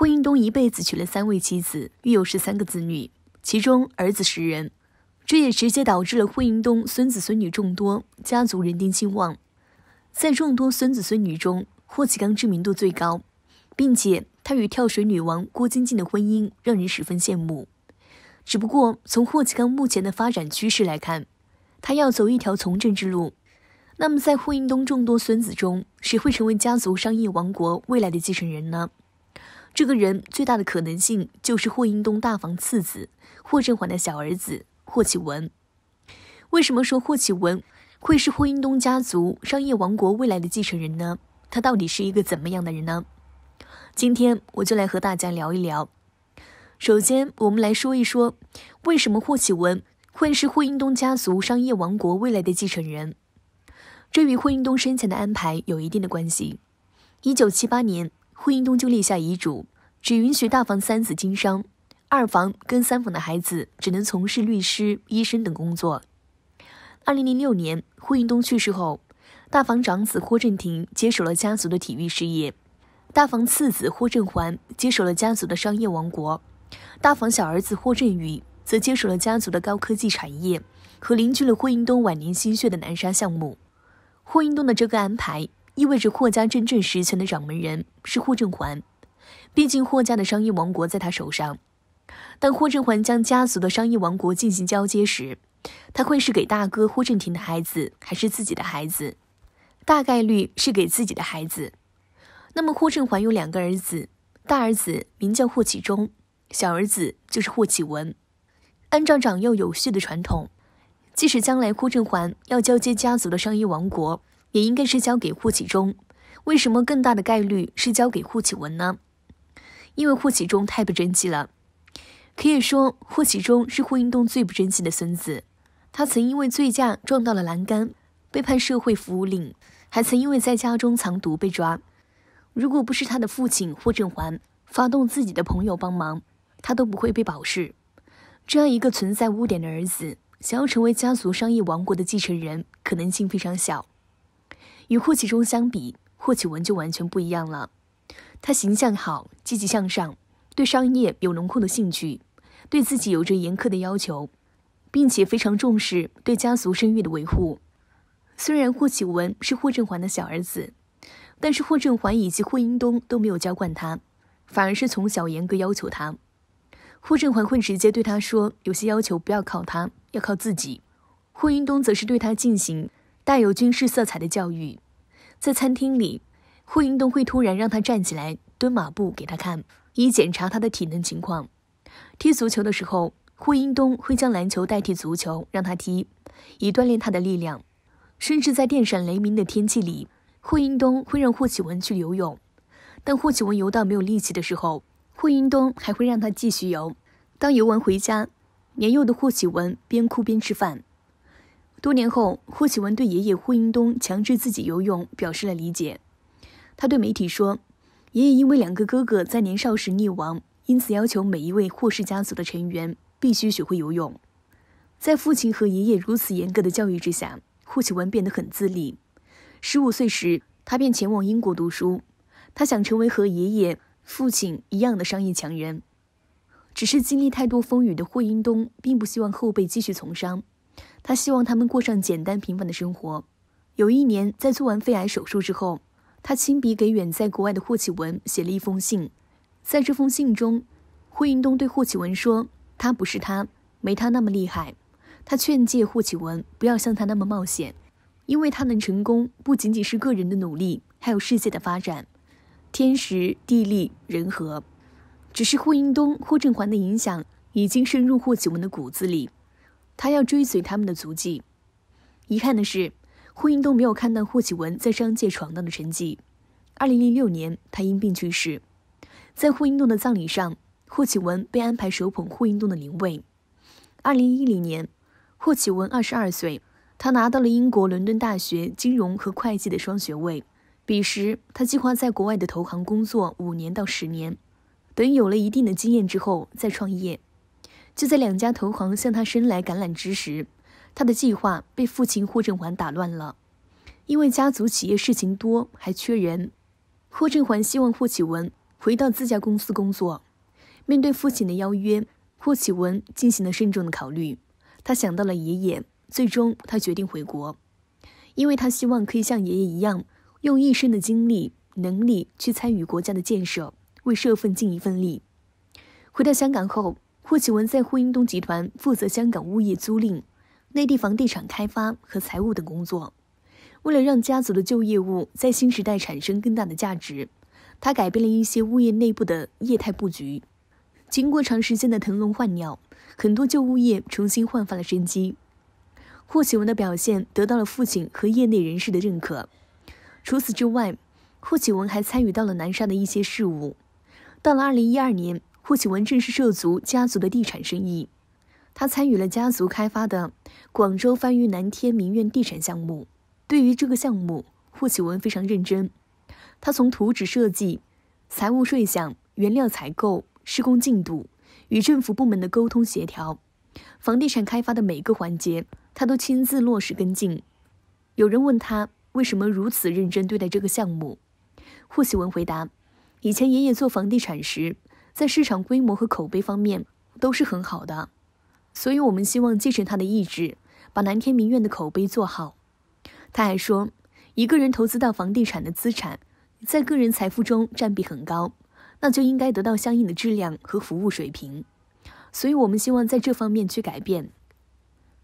霍英东一辈子娶了三位妻子，育有十三个子女，其中儿子十人，这也直接导致了霍英东孙子孙女众多，家族人丁兴旺。在众多孙子孙女中，霍启刚知名度最高，并且他与跳水女王郭晶晶的婚姻让人十分羡慕。只不过，从霍启刚目前的发展趋势来看，他要走一条从政之路。那么，在霍英东众多孙子中，谁会成为家族商业王国未来的继承人呢？这个人最大的可能性就是霍英东大房次子霍振寰的小儿子霍启文。为什么说霍启文会是霍英东家族商业王国未来的继承人呢？他到底是一个怎么样的人呢？今天我就来和大家聊一聊。首先，我们来说一说为什么霍启文会是霍英东家族商业王国未来的继承人。这与霍英东生前的安排有一定的关系。一九七八年。霍英东就立下遗嘱，只允许大房三子经商，二房跟三房的孩子只能从事律师、医生等工作。二零零六年，霍英东去世后，大房长子霍震霆接手了家族的体育事业，大房次子霍震寰接手了家族的商业王国，大房小儿子霍震宇则接手了家族的高科技产业和凝聚了霍英东晚年心血的南沙项目。霍英东的这个安排。意味着霍家真正实权的掌门人是霍振环，毕竟霍家的商业王国在他手上。当霍振环将家族的商业王国进行交接时，他会是给大哥霍振廷的孩子，还是自己的孩子？大概率是给自己的孩子。那么霍振环有两个儿子，大儿子名叫霍启忠，小儿子就是霍启文。按照长幼有序的传统，即使将来霍振环要交接家族的商业王国，也应该是交给霍启中。为什么更大的概率是交给霍启文呢？因为霍启中太不争气了，可以说霍启中是霍英东最不争气的孙子。他曾因为醉驾撞到了栏杆，被判社会服务令，还曾因为在家中藏毒被抓。如果不是他的父亲霍震寰发动自己的朋友帮忙，他都不会被保释。这样一个存在污点的儿子，想要成为家族商业王国的继承人，可能性非常小。与霍启忠相比，霍启文就完全不一样了。他形象好，积极向上，对商业有浓厚的兴趣，对自己有着严苛的要求，并且非常重视对家族声誉的维护。虽然霍启文是霍振寰的小儿子，但是霍振寰以及霍英东都没有娇惯他，反而是从小严格要求他。霍振寰会直接对他说：“有些要求不要靠他，要靠自己。”霍英东则是对他进行。带有军事色彩的教育，在餐厅里，霍英东会突然让他站起来蹲马步给他看，以检查他的体能情况。踢足球的时候，霍英东会将篮球代替足球让他踢，以锻炼他的力量。甚至在电闪雷鸣的天气里，霍英东会让霍启文去游泳，但霍启文游到没有力气的时候，霍英东还会让他继续游。当游完回家，年幼的霍启文边哭边吃饭。多年后，霍启文对爷爷霍英东强制自己游泳表示了理解。他对媒体说：“爷爷因为两个哥哥在年少时溺亡，因此要求每一位霍氏家族的成员必须学会游泳。”在父亲和爷爷如此严格的教育之下，霍启文变得很自立。十五岁时，他便前往英国读书。他想成为和爷爷、父亲一样的商业强人。只是经历太多风雨的霍英东，并不希望后辈继续从商。他希望他们过上简单平凡的生活。有一年，在做完肺癌手术之后，他亲笔给远在国外的霍启文写了一封信。在这封信中，霍英东对霍启文说：“他不是他，没他那么厉害。”他劝诫霍启文不要像他那么冒险，因为他能成功不仅仅是个人的努力，还有世界的发展，天时地利人和。只是霍英东、霍振寰的影响已经深入霍启文的骨子里。他要追随他们的足迹。遗憾的是，霍英东没有看到霍启文在商界闯荡的成绩。2006年，他因病去世。在霍英东的葬礼上，霍启文被安排手捧霍英东的灵位。2010年，霍启文22岁，他拿到了英国伦敦大学金融和会计的双学位。彼时，他计划在国外的投行工作五年到十年，等有了一定的经验之后再创业。就在两家投行向他伸来橄榄枝时，他的计划被父亲霍振环打乱了。因为家族企业事情多，还缺人，霍振环希望霍启文回到自家公司工作。面对父亲的邀约，霍启文进行了慎重的考虑。他想到了爷爷，最终他决定回国，因为他希望可以像爷爷一样，用一生的精力、能力去参与国家的建设，为社奋尽一份力。回到香港后。霍启文在霍英东集团负责香港物业租赁、内地房地产开发和财务等工作。为了让家族的旧业务在新时代产生更大的价值，他改变了一些物业内部的业态布局。经过长时间的腾笼换鸟，很多旧物业重新焕发了生机。霍启文的表现得到了父亲和业内人士的认可。除此之外，霍启文还参与到了南沙的一些事务。到了2012年。霍启文正式涉足家族的地产生意，他参与了家族开发的广州番禺南天名苑地产项目。对于这个项目，霍启文非常认真。他从图纸设计、财务税项、原料采购、施工进度与政府部门的沟通协调，房地产开发的每个环节，他都亲自落实跟进。有人问他为什么如此认真对待这个项目，霍启文回答：“以前爷爷做房地产时。”在市场规模和口碑方面都是很好的，所以我们希望继承他的意志，把南天名苑的口碑做好。他还说，一个人投资到房地产的资产，在个人财富中占比很高，那就应该得到相应的质量和服务水平。所以我们希望在这方面去改变。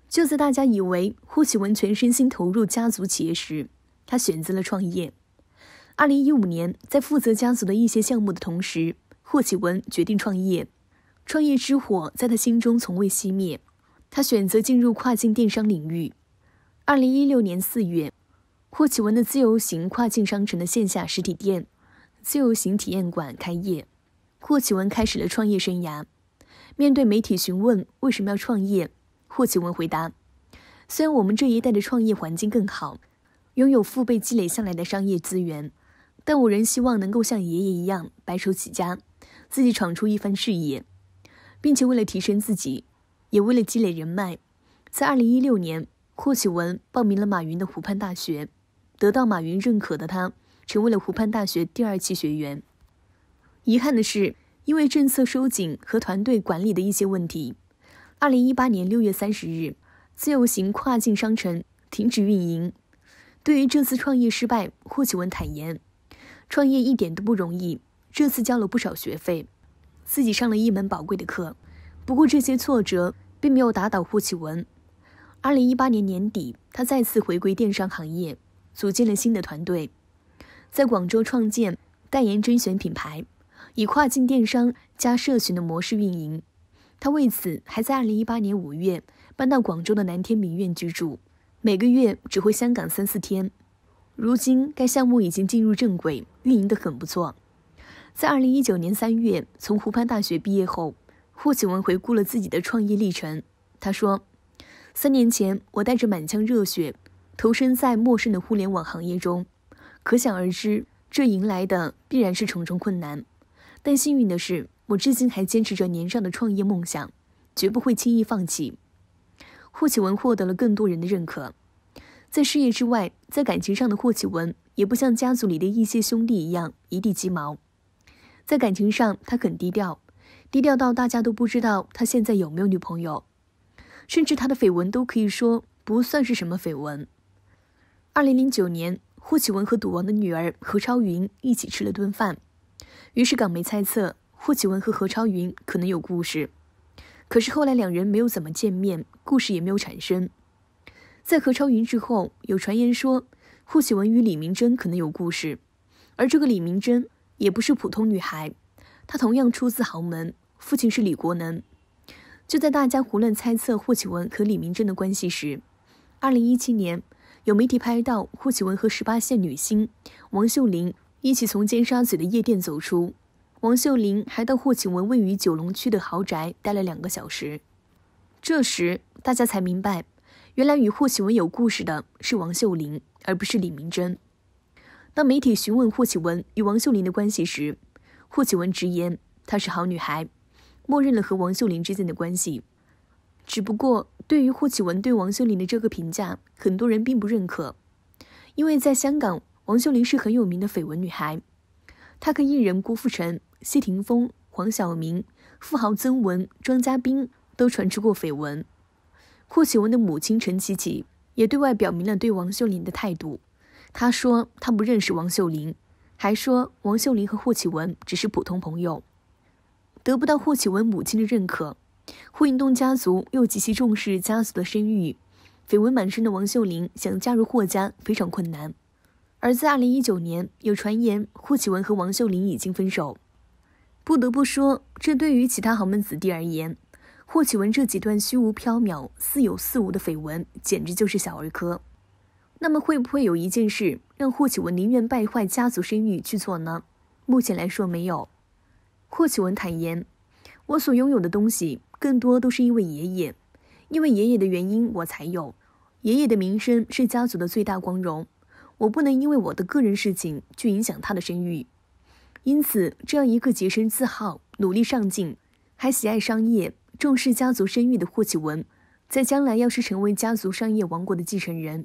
就在大家以为霍启文全身心投入家族企业时，他选择了创业。二零一五年，在负责家族的一些项目的同时。霍启文决定创业，创业之火在他心中从未熄灭。他选择进入跨境电商领域。二零一六年四月，霍启文的自由行跨境商城的线下实体店、自由行体验馆开业，霍启文开始了创业生涯。面对媒体询问为什么要创业，霍启文回答：“虽然我们这一代的创业环境更好，拥有父辈积累下来的商业资源，但我仍希望能够像爷爷一样白手起家。”自己闯出一番事业，并且为了提升自己，也为了积累人脉，在二零一六年，霍启文报名了马云的湖畔大学，得到马云认可的他，成为了湖畔大学第二期学员。遗憾的是，因为政策收紧和团队管理的一些问题，二零一八年六月三十日，自由行跨境商城停止运营。对于这次创业失败，霍启文坦言，创业一点都不容易。这次交了不少学费，自己上了一门宝贵的课。不过这些挫折并没有打倒霍启文。二零一八年年底，他再次回归电商行业，组建了新的团队，在广州创建代言甄选品牌，以跨境电商加社群的模式运营。他为此还在二零一八年五月搬到广州的南天名苑居住，每个月只回香港三四天。如今该项目已经进入正轨，运营得很不错。在二零一九年三月，从湖畔大学毕业后，霍启文回顾了自己的创业历程。他说：“三年前，我带着满腔热血投身在陌生的互联网行业中，可想而知，这迎来的必然是重重困难。但幸运的是，我至今还坚持着年少的创业梦想，绝不会轻易放弃。”霍启文获得了更多人的认可。在事业之外，在感情上的霍启文也不像家族里的一些兄弟一样一地鸡毛。在感情上，他很低调，低调到大家都不知道他现在有没有女朋友，甚至他的绯闻都可以说不算是什么绯闻。二零零九年，霍启文和赌王的女儿何超云一起吃了顿饭，于是港媒猜测霍启文和何超云可能有故事。可是后来两人没有怎么见面，故事也没有产生。在何超云之后，有传言说霍启文与李明珍可能有故事，而这个李明珍也不是普通女孩，她同样出自豪门，父亲是李国能。就在大家胡乱猜测霍启文和李明珍的关系时，二零一七年有媒体拍到霍启文和十八线女星王秀玲一起从尖沙咀的夜店走出，王秀玲还到霍启文位于九龙区的豪宅待了两个小时。这时大家才明白，原来与霍启文有故事的是王秀玲，而不是李明珍。当媒体询问霍启文与王秀玲的关系时，霍启文直言她是好女孩，默认了和王秀玲之间的关系。只不过，对于霍启文对王秀玲的这个评价，很多人并不认可，因为在香港，王秀玲是很有名的绯闻女孩，她跟艺人郭富城、谢霆锋、黄晓明、富豪曾文、庄家斌都传出过绯闻。霍启文的母亲陈琪琪也对外表明了对王秀玲的态度。他说他不认识王秀玲，还说王秀玲和霍启文只是普通朋友。得不到霍启文母亲的认可，霍英东家族又极其重视家族的声誉，绯闻满身的王秀玲想加入霍家非常困难。而在2019年，有传言霍启文和王秀玲已经分手。不得不说，这对于其他豪门子弟而言，霍启文这几段虚无缥缈、似有似无的绯闻，简直就是小儿科。那么会不会有一件事让霍启文宁愿败坏家族声誉去做呢？目前来说没有。霍启文坦言：“我所拥有的东西更多都是因为爷爷，因为爷爷的原因我才有。爷爷的名声是家族的最大光荣，我不能因为我的个人事情去影响他的声誉。因此，这样一个洁身自好、努力上进，还喜爱商业、重视家族声誉的霍启文，在将来要是成为家族商业王国的继承人。”